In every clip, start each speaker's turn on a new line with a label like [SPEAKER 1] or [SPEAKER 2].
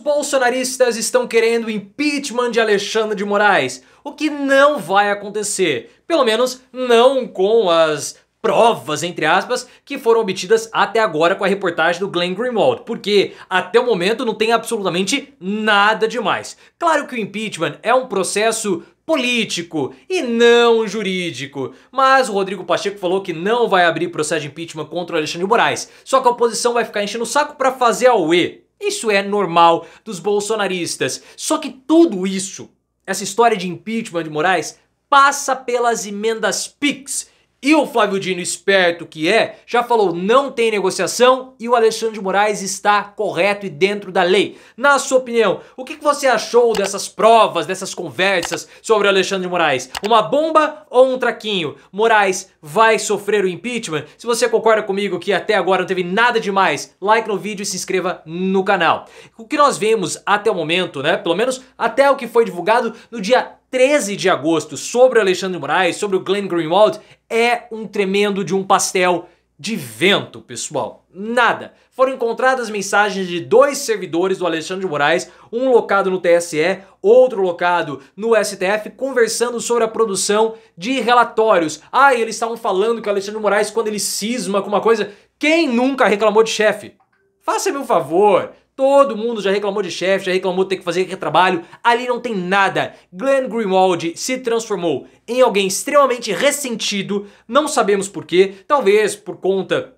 [SPEAKER 1] Os bolsonaristas estão querendo o impeachment de Alexandre de Moraes, o que não vai acontecer, pelo menos não com as provas, entre aspas, que foram obtidas até agora com a reportagem do Glenn Greenwald, porque até o momento não tem absolutamente nada demais. Claro que o impeachment é um processo político e não jurídico. Mas o Rodrigo Pacheco falou que não vai abrir processo de impeachment contra o Alexandre de Moraes. Só que a oposição vai ficar enchendo o saco para fazer a UE. Isso é normal dos bolsonaristas. Só que tudo isso, essa história de impeachment de Moraes, passa pelas emendas PIX, e o Flávio Dino, esperto que é, já falou não tem negociação e o Alexandre de Moraes está correto e dentro da lei. Na sua opinião, o que você achou dessas provas, dessas conversas sobre o Alexandre de Moraes? Uma bomba ou um traquinho? Moraes vai sofrer o impeachment? Se você concorda comigo que até agora não teve nada demais, like no vídeo e se inscreva no canal. O que nós vemos até o momento, né? Pelo menos até o que foi divulgado no dia 13 de agosto sobre o Alexandre Moraes, sobre o Glenn Greenwald, é um tremendo de um pastel de vento, pessoal. Nada. Foram encontradas mensagens de dois servidores do Alexandre de Moraes, um locado no TSE, outro locado no STF, conversando sobre a produção de relatórios. Ah, e eles estavam falando que o Alexandre de Moraes, quando ele cisma com uma coisa, quem nunca reclamou de chefe? Faça-me um favor, Todo mundo já reclamou de chefe, já reclamou de ter que fazer trabalho. Ali não tem nada. Glenn Greenwald se transformou em alguém extremamente ressentido, não sabemos porquê, talvez por conta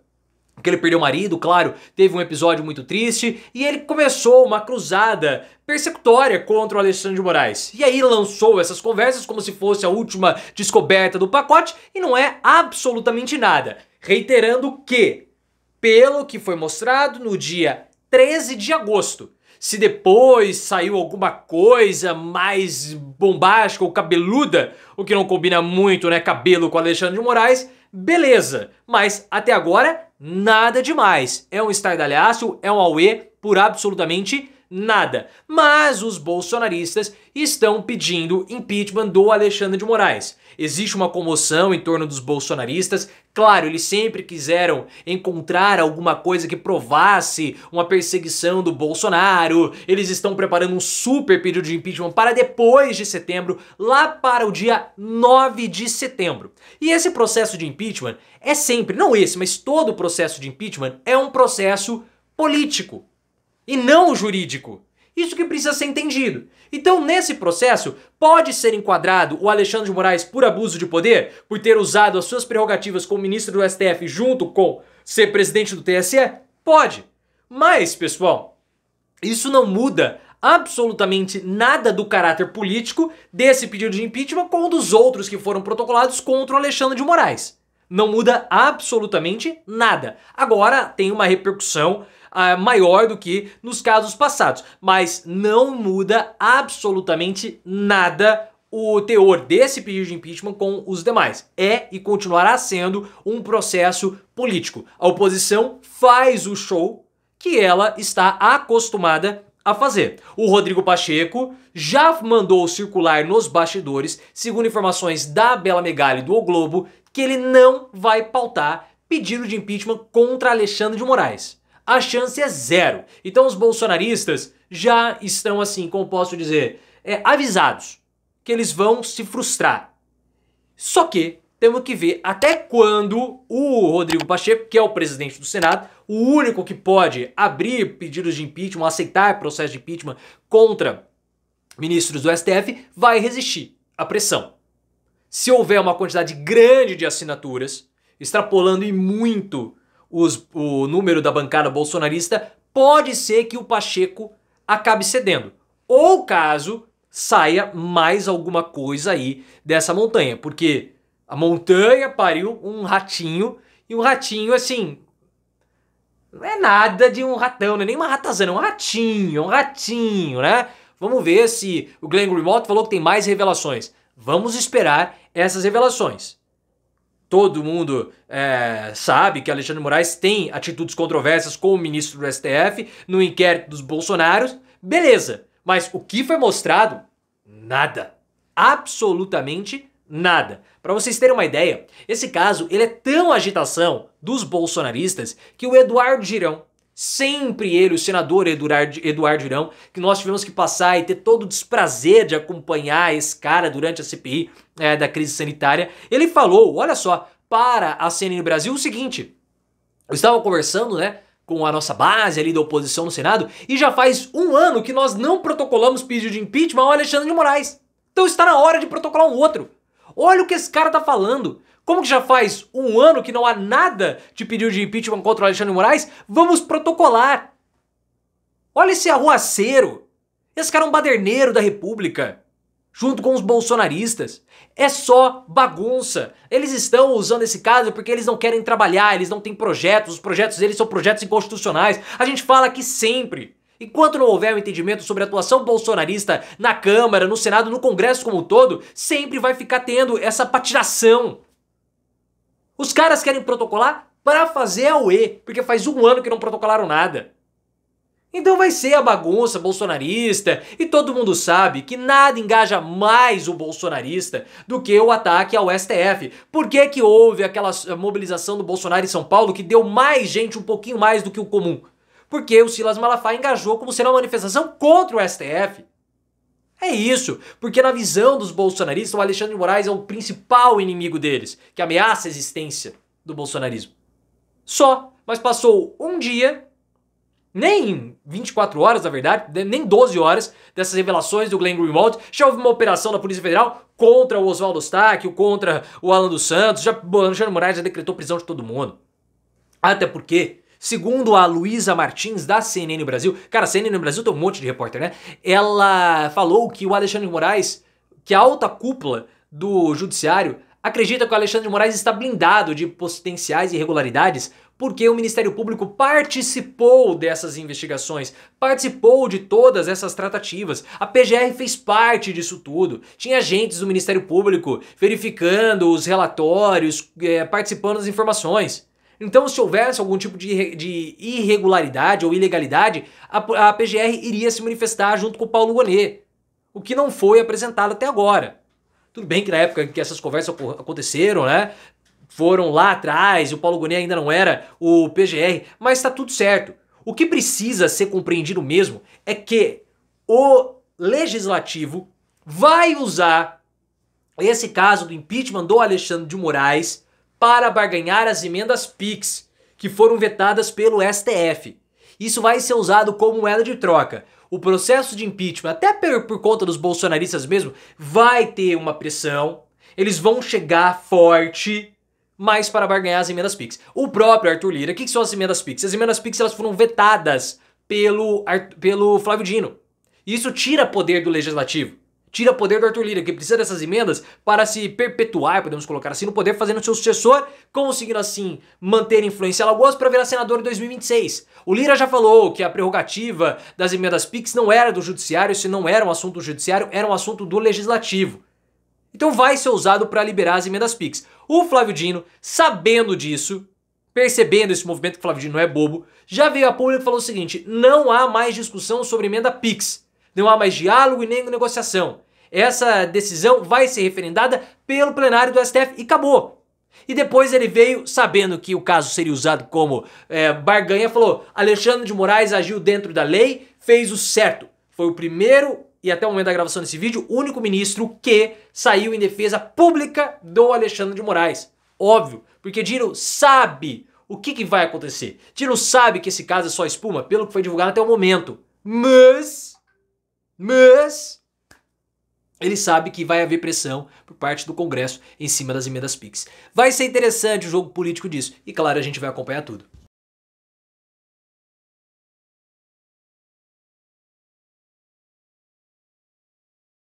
[SPEAKER 1] que ele perdeu o marido, claro, teve um episódio muito triste, e ele começou uma cruzada persecutória contra o Alexandre de Moraes. E aí lançou essas conversas como se fosse a última descoberta do pacote, e não é absolutamente nada. Reiterando que, pelo que foi mostrado no dia 13 de agosto. Se depois saiu alguma coisa mais bombástica ou cabeluda, o que não combina muito, né, cabelo com Alexandre de Moraes, beleza. Mas até agora, nada demais. É um estardalhaço, é um auê por absolutamente nada. Mas os bolsonaristas estão pedindo impeachment do Alexandre de Moraes. Existe uma comoção em torno dos bolsonaristas. Claro, eles sempre quiseram encontrar alguma coisa que provasse uma perseguição do Bolsonaro. Eles estão preparando um super pedido de impeachment para depois de setembro, lá para o dia 9 de setembro. E esse processo de impeachment é sempre, não esse, mas todo o processo de impeachment é um processo político e não o jurídico. Isso que precisa ser entendido. Então, nesse processo, pode ser enquadrado o Alexandre de Moraes por abuso de poder, por ter usado as suas prerrogativas como ministro do STF junto com ser presidente do TSE? Pode. Mas, pessoal, isso não muda absolutamente nada do caráter político desse pedido de impeachment com dos outros que foram protocolados contra o Alexandre de Moraes. Não muda absolutamente nada. Agora tem uma repercussão ah, maior do que nos casos passados, mas não muda absolutamente nada o teor desse pedido de impeachment com os demais. É e continuará sendo um processo político. A oposição faz o show que ela está acostumada a fazer. O Rodrigo Pacheco já mandou circular nos bastidores, segundo informações da Bela Megali e do o Globo, que ele não vai pautar pedido de impeachment contra Alexandre de Moraes a chance é zero. Então os bolsonaristas já estão assim, como posso dizer, é, avisados que eles vão se frustrar. Só que temos que ver até quando o Rodrigo Pacheco, que é o presidente do Senado, o único que pode abrir pedidos de impeachment, aceitar processo de impeachment contra ministros do STF, vai resistir à pressão. Se houver uma quantidade grande de assinaturas, extrapolando e muito os, o número da bancada bolsonarista, pode ser que o Pacheco acabe cedendo. Ou caso saia mais alguma coisa aí dessa montanha, porque a montanha pariu um ratinho e um ratinho assim. Não é nada de um ratão, não é nem uma ratazana, é um ratinho, é um ratinho, né? Vamos ver se o Glenn Greenwald falou que tem mais revelações. Vamos esperar essas revelações todo mundo é, sabe que Alexandre Moraes tem atitudes controversas com o ministro do STF no inquérito dos Bolsonaros, beleza. Mas o que foi mostrado? Nada. Absolutamente nada. Para vocês terem uma ideia, esse caso ele é tão agitação dos bolsonaristas que o Eduardo Girão, Sempre ele, o senador Eduardo, Eduardo Irão, que nós tivemos que passar e ter todo o desprazer de acompanhar esse cara durante a CPI é, da crise sanitária, ele falou, olha só, para a CNN Brasil o seguinte, eu estava conversando, né, com a nossa base ali da oposição no Senado, e já faz um ano que nós não protocolamos pedido de impeachment ao Alexandre de Moraes. Então está na hora de protocolar um outro. Olha o que esse cara tá falando. Como que já faz um ano que não há nada de pedido de impeachment contra o Alexandre Moraes, vamos protocolar. Olha esse arruaceiro. Esse cara é um baderneiro da República. Junto com os bolsonaristas. É só bagunça. Eles estão usando esse caso porque eles não querem trabalhar, eles não têm projetos, os projetos deles são projetos inconstitucionais. A gente fala que sempre. Enquanto não houver um entendimento sobre a atuação bolsonarista na Câmara, no Senado, no Congresso como um todo, sempre vai ficar tendo essa patinação os caras querem protocolar para fazer a UE, porque faz um ano que não protocolaram nada. Então vai ser a bagunça bolsonarista, e todo mundo sabe que nada engaja mais o bolsonarista do que o ataque ao STF. Por que, que houve aquela eh, mobilização do Bolsonaro em São Paulo que deu mais gente, um pouquinho mais do que o comum? Porque o Silas Malafaia engajou como sendo uma manifestação contra o STF. É isso, porque na visão dos bolsonaristas, o Alexandre de Moraes é o principal inimigo deles, que ameaça a existência do bolsonarismo. Só, mas passou um dia, nem 24 horas, na verdade, nem 12 horas dessas revelações do Glenn Greenwald, já houve uma operação da Polícia Federal contra o Oswaldo Stack, contra o Alan dos Santos, já o Alexandre de Moraes já decretou prisão de todo mundo. Até porque Segundo a Luísa Martins, da CNN Brasil, cara, CNN Brasil tem um monte de repórter, né? Ela falou que o Alexandre de Moraes, que é a alta cúpula do judiciário, acredita que o Alexandre de Moraes está blindado de potenciais irregularidades porque o Ministério Público participou dessas investigações, participou de todas essas tratativas. A PGR fez parte disso tudo. Tinha agentes do Ministério Público verificando os relatórios, é, participando das informações. Então, se houvesse algum tipo de, de irregularidade ou ilegalidade, a, a, PGR iria se manifestar junto com o Paulo Gonet, o que não foi apresentado até agora. Tudo bem que na época em que essas conversas aconteceram, né? Foram lá atrás, o Paulo Gonet ainda não era o PGR, mas está tudo certo. O que precisa ser compreendido mesmo é que o legislativo vai usar esse caso do impeachment do Alexandre de Moraes para barganhar as emendas PIX, que foram vetadas pelo STF. Isso vai ser usado como moeda de troca. O processo de impeachment, até por, por conta dos bolsonaristas mesmo, vai ter uma pressão. Eles vão chegar forte, mas para barganhar as emendas PIX. O próprio Arthur Lira, o que, que, são as emendas PIX? As emendas PIX elas foram vetadas pelo, pelo Flávio Dino. Isso tira poder do legislativo tira poder do Arthur Lira, que precisa dessas emendas para se perpetuar, podemos colocar assim, no poder, fazendo seu sucessor, conseguindo assim manter a influência Alagoas para virar senador em 2026. O Lira já falou que a prerrogativa das emendas PIX não era do judiciário, se não era um assunto do judiciário, era um assunto do legislativo. Então vai ser usado para liberar as emendas PIX. O Flávio Dino, sabendo disso, percebendo esse movimento que o Flávio Dino não é bobo, já veio a público e falou o seguinte, não há mais discussão sobre emenda PIX. Não há mais diálogo e nem negociação. Essa decisão vai ser referendada pelo plenário do STF e acabou. E depois ele veio, sabendo que o caso seria usado como é, barganha, falou: Alexandre de Moraes agiu dentro da lei, fez o certo. Foi o primeiro e até o momento da gravação desse vídeo, o único ministro que saiu em defesa pública do Alexandre de Moraes. Óbvio, porque Dino sabe o que, que vai acontecer. Dino sabe que esse caso é só espuma, pelo que foi divulgado até o momento. Mas mas ele sabe que vai haver pressão por parte do Congresso em cima das emendas PIX. Vai ser interessante o jogo político disso e, claro, a gente vai acompanhar tudo.